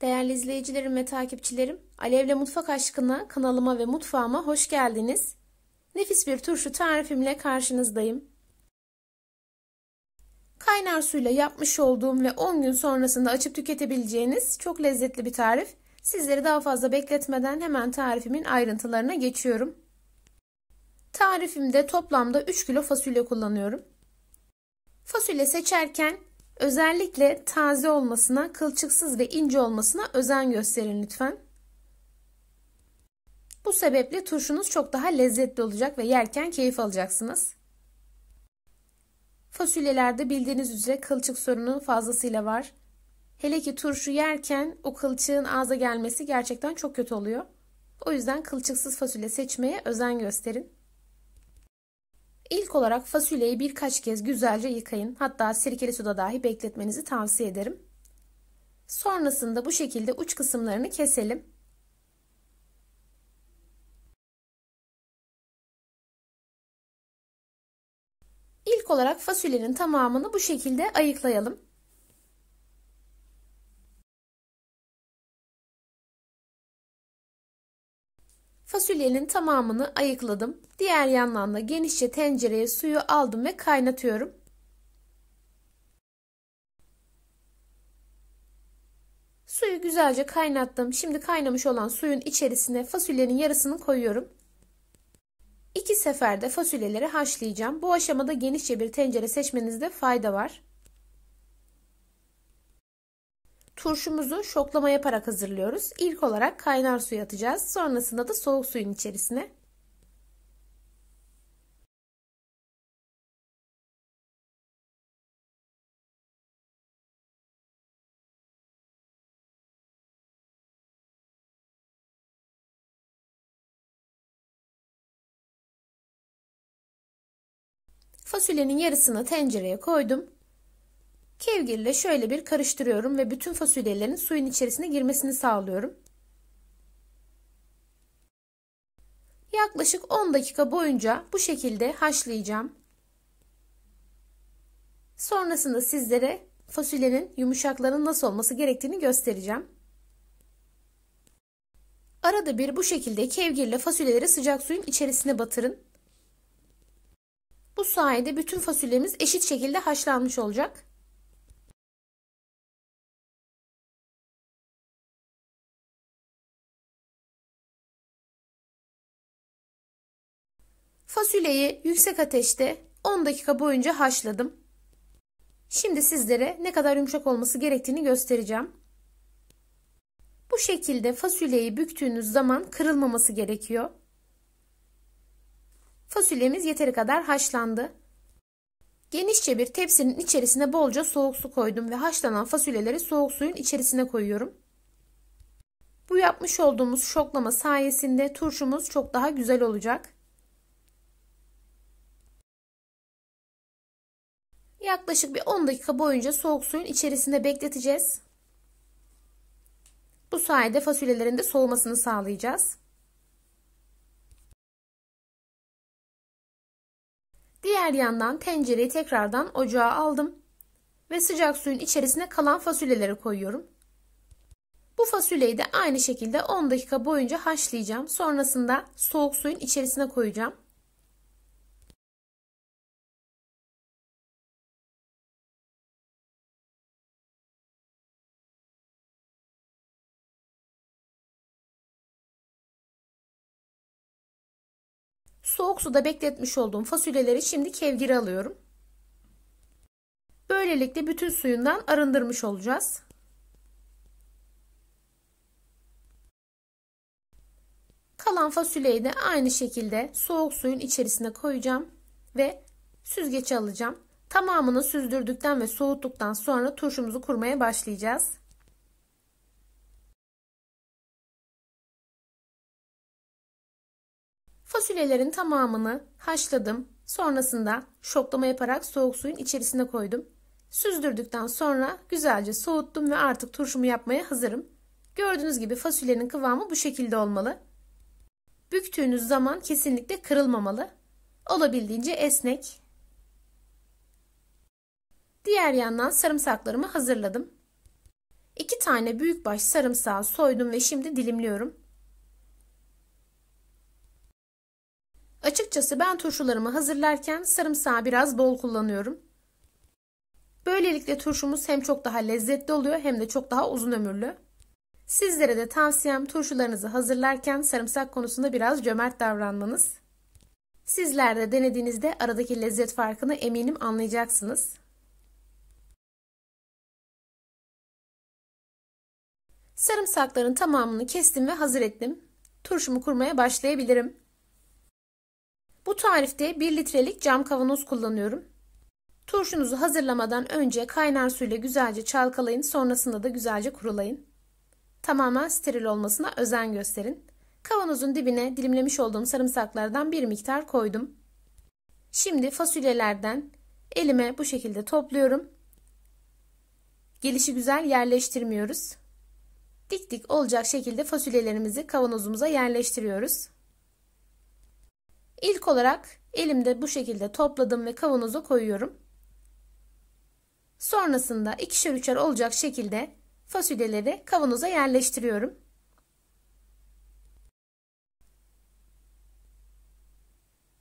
Değerli izleyicilerim ve takipçilerim, Alevle Mutfak Aşkına kanalıma ve mutfağıma hoş geldiniz. Nefis bir turşu tarifimle karşınızdayım. Kaynar suyla yapmış olduğum ve 10 gün sonrasında açıp tüketebileceğiniz çok lezzetli bir tarif. Sizleri daha fazla bekletmeden hemen tarifimin ayrıntılarına geçiyorum. Tarifimde toplamda 3 kilo fasulye kullanıyorum. Fasulye seçerken Özellikle taze olmasına, kılçıksız ve ince olmasına özen gösterin lütfen. Bu sebeple turşunuz çok daha lezzetli olacak ve yerken keyif alacaksınız. Fasulyelerde bildiğiniz üzere kılçık sorunu fazlasıyla var. Hele ki turşu yerken o kılçığın ağza gelmesi gerçekten çok kötü oluyor. O yüzden kılçıksız fasulye seçmeye özen gösterin. İlk olarak fasulyeyi birkaç kez güzelce yıkayın. Hatta sirkeli suda dahi bekletmenizi tavsiye ederim. Sonrasında bu şekilde uç kısımlarını keselim. İlk olarak fasulyenin tamamını bu şekilde ayıklayalım. Fasulyenin tamamını ayıkladım. Diğer yandan da genişçe tencereye suyu aldım ve kaynatıyorum. Suyu güzelce kaynattım. Şimdi kaynamış olan suyun içerisine fasulyenin yarısını koyuyorum. İki seferde fasulyeleri haşlayacağım. Bu aşamada genişçe bir tencere seçmenizde fayda var. Turşumuzu şoklama yaparak hazırlıyoruz. İlk olarak kaynar suya atacağız. Sonrasında da soğuk suyun içerisine. Fasulyenin yarısını tencereye koydum. Kevgirle şöyle bir karıştırıyorum ve bütün fasulyelerin suyun içerisine girmesini sağlıyorum. Yaklaşık 10 dakika boyunca bu şekilde haşlayacağım. Sonrasında sizlere fasulyenin yumuşakların nasıl olması gerektiğini göstereceğim. Arada bir bu şekilde kevgirle fasulyeleri sıcak suyun içerisine batırın. Bu sayede bütün fasulyemiz eşit şekilde haşlanmış olacak. Fasulyeyi yüksek ateşte 10 dakika boyunca haşladım. Şimdi sizlere ne kadar yumuşak olması gerektiğini göstereceğim. Bu şekilde fasulyeyi büktüğünüz zaman kırılmaması gerekiyor. Fasulyemiz yeteri kadar haşlandı. Genişçe bir tepsinin içerisine bolca soğuk su koydum ve haşlanan fasulyeleri soğuk suyun içerisine koyuyorum. Bu yapmış olduğumuz şoklama sayesinde turşumuz çok daha güzel olacak. Yaklaşık bir 10 dakika boyunca soğuk suyun içerisinde bekleteceğiz. Bu sayede fasulyelerin de soğumasını sağlayacağız. Diğer yandan tencereyi tekrardan ocağa aldım ve sıcak suyun içerisine kalan fasulyeleri koyuyorum. Bu fasulyeyi de aynı şekilde 10 dakika boyunca haşlayacağım. Sonrasında soğuk suyun içerisine koyacağım. Soğuk suda bekletmiş olduğum fasulyeleri şimdi kevgire alıyorum. Böylelikle bütün suyundan arındırmış olacağız. Kalan fasulyeyi de aynı şekilde soğuk suyun içerisine koyacağım ve süzgeçe alacağım. Tamamını süzdürdükten ve soğuttuktan sonra turşumuzu kurmaya başlayacağız. Fasulyelerin tamamını haşladım. Sonrasında şoklama yaparak soğuk suyun içerisine koydum. Süzdürdükten sonra güzelce soğuttum ve artık turşumu yapmaya hazırım. Gördüğünüz gibi fasulyenin kıvamı bu şekilde olmalı. Büktüğünüz zaman kesinlikle kırılmamalı. Olabildiğince esnek. Diğer yandan sarımsaklarımı hazırladım. 2 tane büyükbaş sarımsağı soydum ve şimdi dilimliyorum. Açıkçası ben turşularımı hazırlarken sarımsağı biraz bol kullanıyorum. Böylelikle turşumuz hem çok daha lezzetli oluyor hem de çok daha uzun ömürlü. Sizlere de tavsiyem turşularınızı hazırlarken sarımsak konusunda biraz cömert davranmanız. Sizler de denediğinizde aradaki lezzet farkını eminim anlayacaksınız. Sarımsakların tamamını kestim ve hazır ettim. Turşumu kurmaya başlayabilirim. Bu tarifte 1 litrelik cam kavanoz kullanıyorum. Turşunuzu hazırlamadan önce kaynar suyla güzelce çalkalayın sonrasında da güzelce kurulayın. Tamamen steril olmasına özen gösterin. Kavanozun dibine dilimlemiş olduğum sarımsaklardan bir miktar koydum. Şimdi fasulyelerden elime bu şekilde topluyorum. Gelişi güzel yerleştirmiyoruz. Dik dik olacak şekilde fasulyelerimizi kavanozumuza yerleştiriyoruz. İlk olarak elimde bu şekilde topladım ve kavanoza koyuyorum. Sonrasında ikişer üçer olacak şekilde fasulyeleri kavanoza yerleştiriyorum.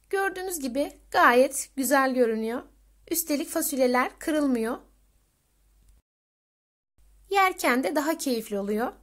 Gördüğünüz gibi gayet güzel görünüyor. Üstelik fasulyeler kırılmıyor. Yerken de daha keyifli oluyor.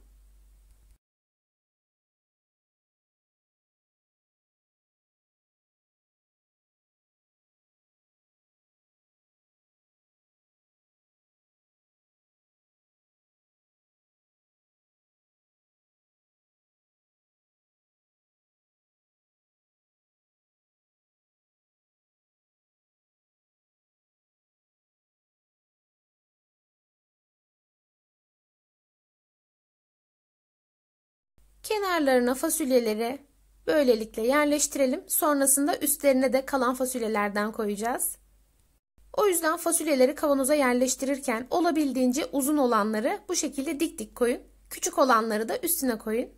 Kenarlarına fasulyeleri böylelikle yerleştirelim. Sonrasında üstlerine de kalan fasulyelerden koyacağız. O yüzden fasulyeleri kavanoza yerleştirirken olabildiğince uzun olanları bu şekilde dik dik koyun. Küçük olanları da üstüne koyun.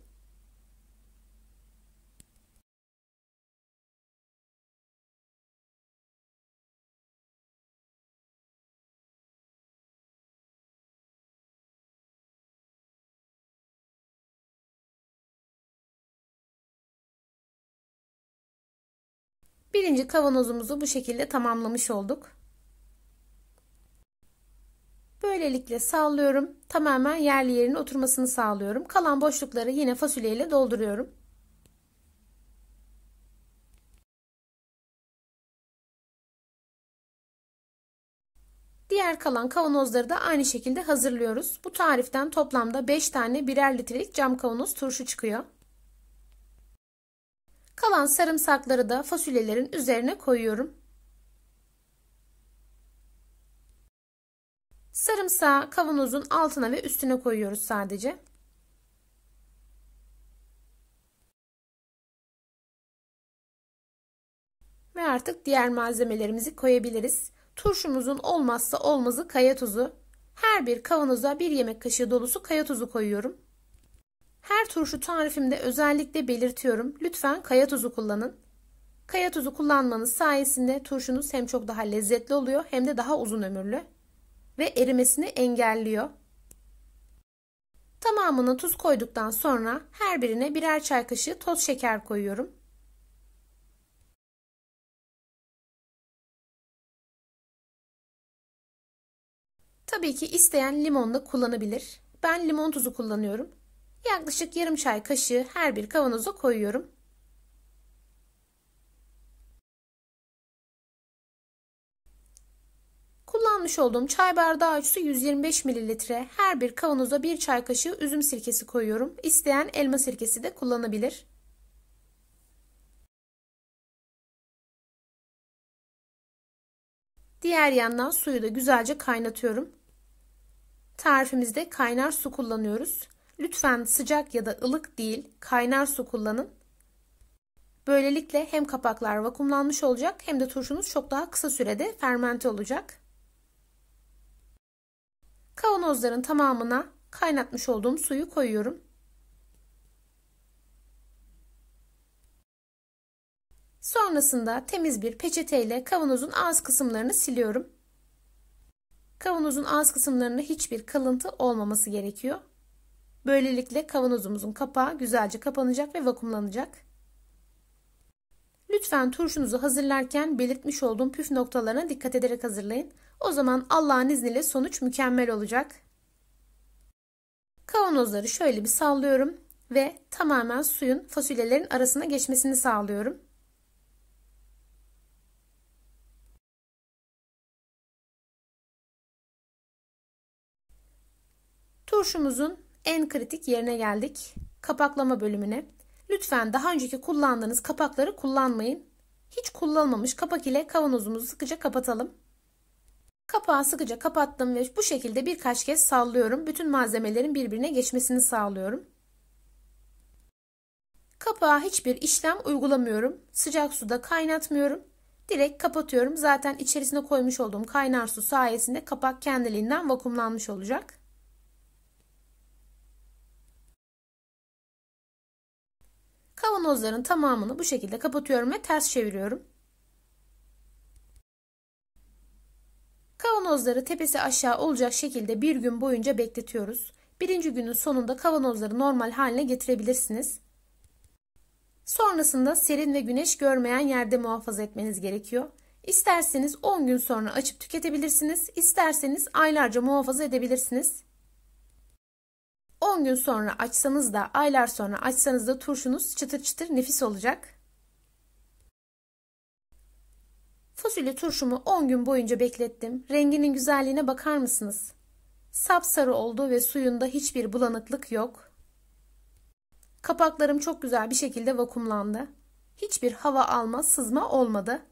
Birinci kavanozumuzu bu şekilde tamamlamış olduk. Böylelikle sallıyorum. Tamamen yerli yerine oturmasını sağlıyorum. Kalan boşlukları yine fasulyeyle dolduruyorum. Diğer kalan kavanozları da aynı şekilde hazırlıyoruz. Bu tariften toplamda 5 tane birer litrelik cam kavanoz turşu çıkıyor. Kalan sarımsakları da fasulyelerin üzerine koyuyorum. Sarımsağı kavanozun altına ve üstüne koyuyoruz sadece. Ve artık diğer malzemelerimizi koyabiliriz. Turşumuzun olmazsa olmazı kaya tuzu. Her bir kavanoza bir yemek kaşığı dolusu kaya tuzu koyuyorum. Her turşu tarifimde özellikle belirtiyorum. Lütfen kaya tuzu kullanın. Kaya tuzu kullanmanız sayesinde turşunuz hem çok daha lezzetli oluyor hem de daha uzun ömürlü ve erimesini engelliyor. Tamamına tuz koyduktan sonra her birine birer çay kaşığı toz şeker koyuyorum. Tabii ki isteyen limon da kullanabilir. Ben limon tuzu kullanıyorum. Yaklaşık yarım çay kaşığı her bir kavanoza koyuyorum. Kullanmış olduğum çay bardağı ölçüsü 125 mililitre. Her bir kavanoza bir çay kaşığı üzüm sirkesi koyuyorum. İsteyen elma sirkesi de kullanabilir. Diğer yandan suyu da güzelce kaynatıyorum. Tarifimizde kaynar su kullanıyoruz. Lütfen sıcak ya da ılık değil kaynar su kullanın. Böylelikle hem kapaklar vakumlanmış olacak hem de turşunuz çok daha kısa sürede fermente olacak. Kavanozların tamamına kaynatmış olduğum suyu koyuyorum. Sonrasında temiz bir peçeteyle kavanozun ağız kısımlarını siliyorum. Kavanozun ağız kısımlarında hiçbir kalıntı olmaması gerekiyor. Böylelikle kavanozumuzun kapağı güzelce kapanacak ve vakumlanacak. Lütfen turşunuzu hazırlarken belirtmiş olduğum püf noktalarına dikkat ederek hazırlayın. O zaman Allah'ın izniyle sonuç mükemmel olacak. Kavanozları şöyle bir sallıyorum ve tamamen suyun fasulyelerin arasına geçmesini sağlıyorum. Turşumuzun en kritik yerine geldik. Kapaklama bölümüne. Lütfen daha önceki kullandığınız kapakları kullanmayın. Hiç kullanılmamış kapak ile kavanozumuzu sıkıca kapatalım. Kapağı sıkıca kapattım ve bu şekilde birkaç kez sallıyorum. Bütün malzemelerin birbirine geçmesini sağlıyorum. Kapağa hiçbir işlem uygulamıyorum. Sıcak suda kaynatmıyorum. Direkt kapatıyorum. Zaten içerisine koymuş olduğum kaynar su sayesinde kapak kendiliğinden vakumlanmış olacak. Kavanozların tamamını bu şekilde kapatıyorum ve ters çeviriyorum. Kavanozları tepesi aşağı olacak şekilde bir gün boyunca bekletiyoruz. Birinci günün sonunda kavanozları normal haline getirebilirsiniz. Sonrasında serin ve güneş görmeyen yerde muhafaza etmeniz gerekiyor. İsterseniz 10 gün sonra açıp tüketebilirsiniz, İsterseniz aylarca muhafaza edebilirsiniz. 10 gün sonra açsanız da aylar sonra açsanız da turşunuz çıtır çıtır nefis olacak. Fasulye turşumu 10 gün boyunca beklettim. Renginin güzelliğine bakar mısınız? Sap sarı oldu ve suyunda hiçbir bulanıklık yok. Kapaklarım çok güzel bir şekilde vakumlandı. Hiçbir hava alma, sızma olmadı.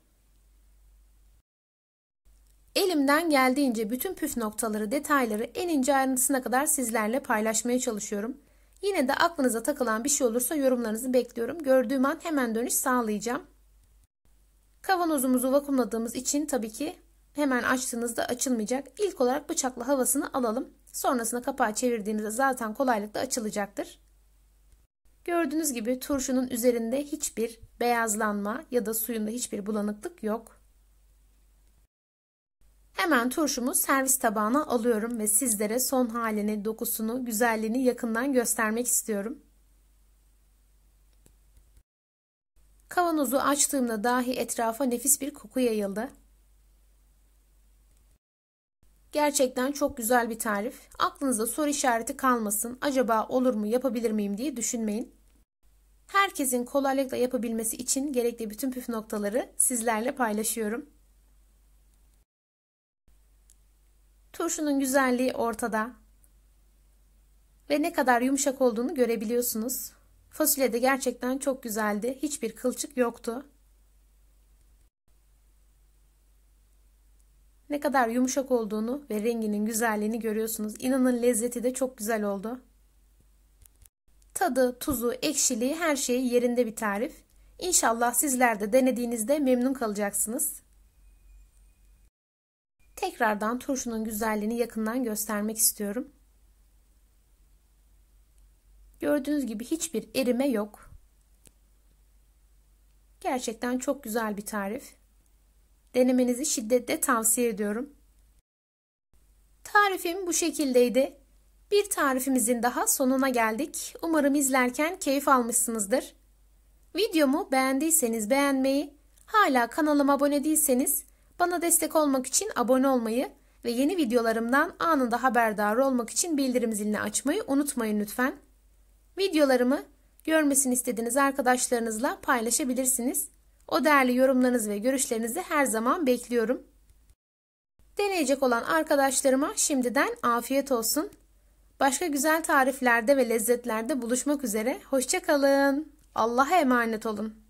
Elimden geldiğince bütün püf noktaları, detayları en ince ayrıntısına kadar sizlerle paylaşmaya çalışıyorum. Yine de aklınıza takılan bir şey olursa yorumlarınızı bekliyorum. Gördüğüm an hemen dönüş sağlayacağım. Kavanozumuzu vakumladığımız için tabii ki hemen açtığınızda açılmayacak. İlk olarak bıçakla havasını alalım. Sonrasında kapağı çevirdiğinizde zaten kolaylıkla açılacaktır. Gördüğünüz gibi turşunun üzerinde hiçbir beyazlanma ya da suyunda hiçbir bulanıklık yok. Hemen turşumu servis tabağına alıyorum ve sizlere son halini, dokusunu, güzelliğini yakından göstermek istiyorum. Kavanozu açtığımda dahi etrafa nefis bir koku yayıldı. Gerçekten çok güzel bir tarif. Aklınızda soru işareti kalmasın. Acaba olur mu, yapabilir miyim diye düşünmeyin. Herkesin kolaylıkla yapabilmesi için gerekli bütün püf noktaları sizlerle paylaşıyorum. Turşunun güzelliği ortada. Ve ne kadar yumuşak olduğunu görebiliyorsunuz. Fasulye de gerçekten çok güzeldi. Hiçbir kılçık yoktu. Ne kadar yumuşak olduğunu ve renginin güzelliğini görüyorsunuz. İnanın lezzeti de çok güzel oldu. Tadı, tuzu, ekşiliği her şeyi yerinde bir tarif. İnşallah sizler de denediğinizde memnun kalacaksınız. Tekrardan turşunun güzelliğini yakından göstermek istiyorum. Gördüğünüz gibi hiçbir erime yok. Gerçekten çok güzel bir tarif. Denemenizi şiddetle tavsiye ediyorum. Tarifim bu şekildeydi. Bir tarifimizin daha sonuna geldik. Umarım izlerken keyif almışsınızdır. Videomu beğendiyseniz beğenmeyi, hala kanalıma abone değilseniz bana destek olmak için abone olmayı ve yeni videolarımdan anında haberdar olmak için bildirim zilini açmayı unutmayın lütfen. Videolarımı görmesini istediğiniz arkadaşlarınızla paylaşabilirsiniz. O değerli yorumlarınız ve görüşlerinizi her zaman bekliyorum. Deneyecek olan arkadaşlarıma şimdiden afiyet olsun. Başka güzel tariflerde ve lezzetlerde buluşmak üzere. Hoşçakalın. Allah'a emanet olun.